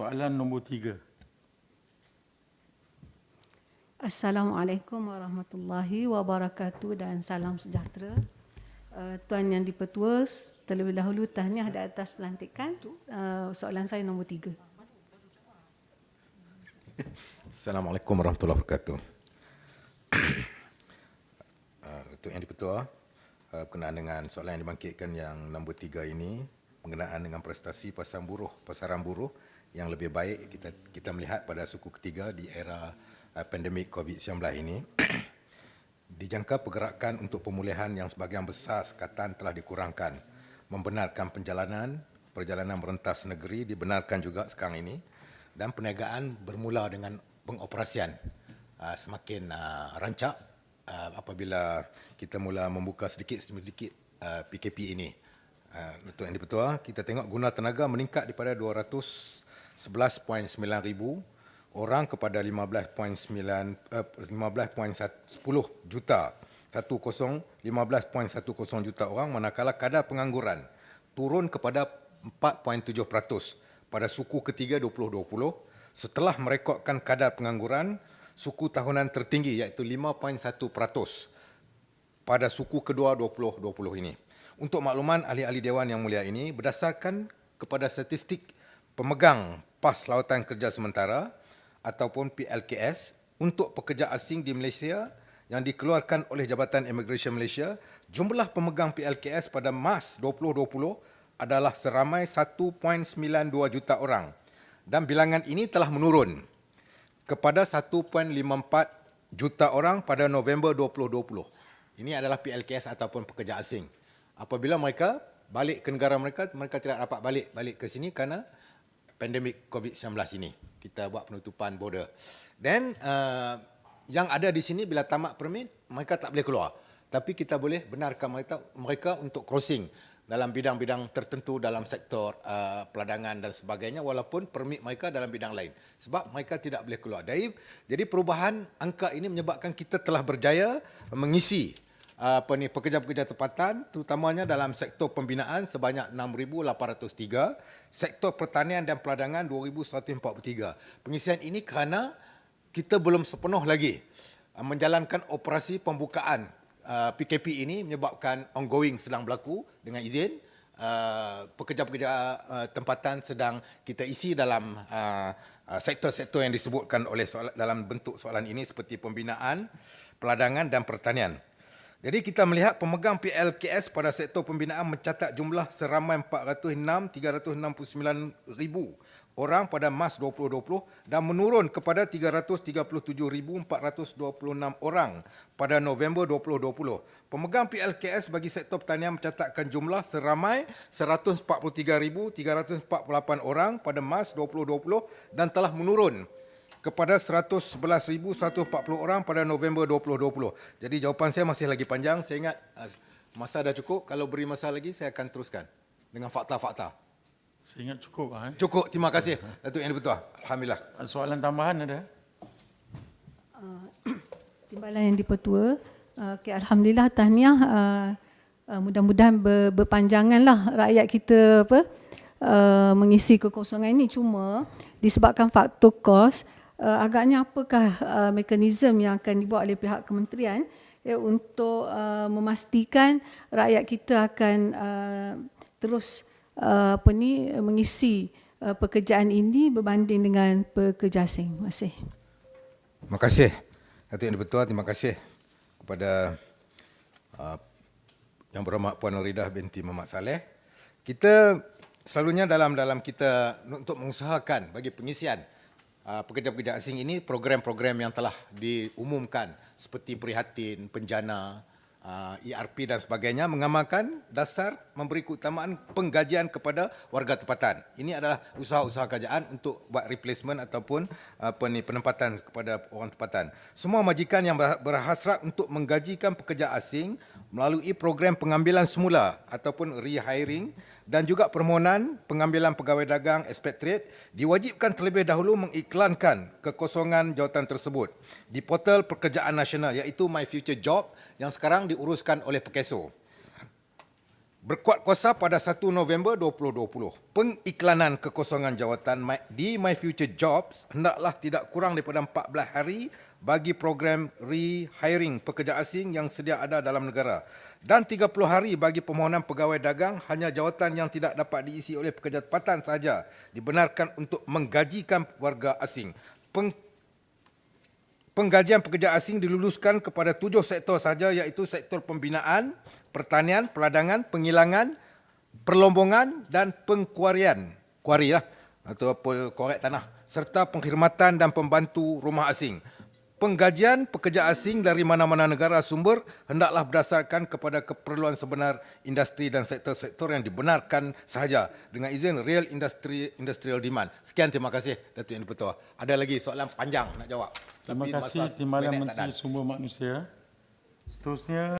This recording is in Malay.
Soalan nombor tiga. Assalamualaikum warahmatullahi wabarakatuh dan salam sejahtera. Uh, Tuan Yang Dipertua, terlebih dahulu tahniah di atas pelantikan. Uh, soalan saya nombor tiga. Assalamualaikum warahmatullahi wabarakatuh. Ketua eh, Yang Dipertua, uh, berkenaan dengan soalan yang dibangkitkan yang nombor tiga ini, mengenai dengan prestasi pasaran buruh, pasaran buruh yang lebih baik kita kita melihat pada suku ketiga di era uh, pandemik COVID-19 ini. Dijangka pergerakan untuk pemulihan yang sebagian besar sekatan telah dikurangkan, membenarkan perjalanan, perjalanan merentas negeri dibenarkan juga sekarang ini dan perniagaan bermula dengan pengoperasian uh, semakin uh, rancak uh, apabila kita mula membuka sedikit-sedikit uh, PKP ini. Uh, Tuan Yang Dipertua, kita tengok guna tenaga meningkat daripada 200 11.9 ribu orang kepada 15.9 15.10 eh, juta 1015.10 juta orang manakala kadar pengangguran turun kepada 4.7% pada suku ketiga 2020 setelah merekodkan kadar pengangguran suku tahunan tertinggi iaitu 5.1% pada suku kedua 2020 ini. Untuk makluman ahli-ahli dewan yang mulia ini berdasarkan kepada statistik pemegang Pas Lawatan Kerja Sementara ataupun PLKS untuk pekerja asing di Malaysia yang dikeluarkan oleh Jabatan Immigration Malaysia, jumlah pemegang PLKS pada Mas 2020 adalah seramai 1.92 juta orang dan bilangan ini telah menurun kepada 1.54 juta orang pada November 2020. Ini adalah PLKS ataupun pekerja asing. Apabila mereka balik ke negara mereka, mereka tidak dapat balik balik ke sini kerana pandemik COVID-19 ini. Kita buat penutupan border. dan uh, yang ada di sini bila tamat permit, mereka tak boleh keluar. Tapi kita boleh benarkan mereka, mereka untuk crossing dalam bidang-bidang tertentu dalam sektor uh, peladangan dan sebagainya walaupun permit mereka dalam bidang lain. Sebab mereka tidak boleh keluar. jadi perubahan angka ini menyebabkan kita telah berjaya mengisi apa ni pekerja-pekerja tempatan terutamanya dalam sektor pembinaan sebanyak 6803 sektor pertanian dan peladangan 2143 pengisian ini kerana kita belum sepenuh lagi uh, menjalankan operasi pembukaan PKP uh, ini menyebabkan ongoing sedang berlaku dengan izin uh, pekerja-pekerja tempatan sedang kita isi dalam sektor-sektor yang disebutkan oleh soalan, dalam bentuk soalan ini seperti pembinaan, peladangan dan pertanian. Jadi kita melihat pemegang PLKS pada sektor pembinaan mencatat jumlah seramai 406,369 ribu orang pada Mas 2020 dan menurun kepada 337,426 orang pada November 2020. Pemegang PLKS bagi sektor pertanian mencatatkan jumlah seramai 143,348 orang pada Mas 2020 dan telah menurun kepada 111,140 orang pada November 2020. Jadi jawapan saya masih lagi panjang. Saya ingat masa dah cukup. Kalau beri masa lagi, saya akan teruskan dengan fakta-fakta. Saya ingat cukup. Lah, eh? Cukup. Terima kasih, Datuk Yang Dipertua. Alhamdulillah. Soalan tambahan ada? Uh, timbalan Yang Dipertua. Uh, okay, Alhamdulillah, tahniah. Uh, uh, mudah-mudahan ber, berpanjanganlah rakyat kita apa, uh, mengisi kekosongan ini. Cuma disebabkan faktor kos, uh, uh, agaknya apakah uh, eh, mekanisme yang akan dibuat oleh pihak kementerian ya, untuk uh, memastikan rakyat kita akan uh, terus uh, apa ni mengisi uh, pekerjaan ini berbanding dengan pekerja asing. Terima kasih. Terima kasih. Datuk Yang Dipertua, terima kasih kepada uh, Yang Berhormat Puan Noridah binti Muhammad Saleh. Kita selalunya dalam dalam kita untuk mengusahakan bagi pengisian Ah, pekerja-pekerja asing ini program-program yang telah diumumkan seperti Prihatin, Penjana, uh, ah, ERP dan sebagainya mengamalkan dasar memberi keutamaan penggajian kepada warga tempatan. Ini adalah usaha-usaha kerajaan untuk buat replacement ataupun apa ni penempatan kepada orang tempatan. Semua majikan yang berhasrat untuk menggajikan pekerja asing melalui program pengambilan semula ataupun rehiring dan juga permohonan pengambilan pegawai dagang expatriate diwajibkan terlebih dahulu mengiklankan kekosongan jawatan tersebut di portal pekerjaan nasional iaitu My Future Job yang sekarang diuruskan oleh Pekeso berkuat kuasa pada 1 November 2020. Pengiklanan kekosongan jawatan di My Future Jobs hendaklah tidak kurang daripada 14 hari bagi program rehiring pekerja asing yang sedia ada dalam negara dan 30 hari bagi permohonan pegawai dagang hanya jawatan yang tidak dapat diisi oleh pekerja tempatan sahaja dibenarkan untuk menggajikan warga asing. Peng- penggajian pekerja asing diluluskan kepada tujuh sektor saja iaitu sektor pembinaan, pertanian, peladangan, pengilangan, perlombongan dan pengkuarian. Kuari lah atau korek tanah serta pengkhidmatan dan pembantu rumah asing. Penggajian pekerja asing dari mana-mana negara sumber hendaklah berdasarkan kepada keperluan sebenar industri dan sektor-sektor yang dibenarkan sahaja dengan izin real industry industrial demand. Sekian terima kasih Datuk Yang Dipertua. Ada lagi soalan panjang nak jawab. Terima Tapi kasih Timbalan Menteri Sumber Manusia. Seterusnya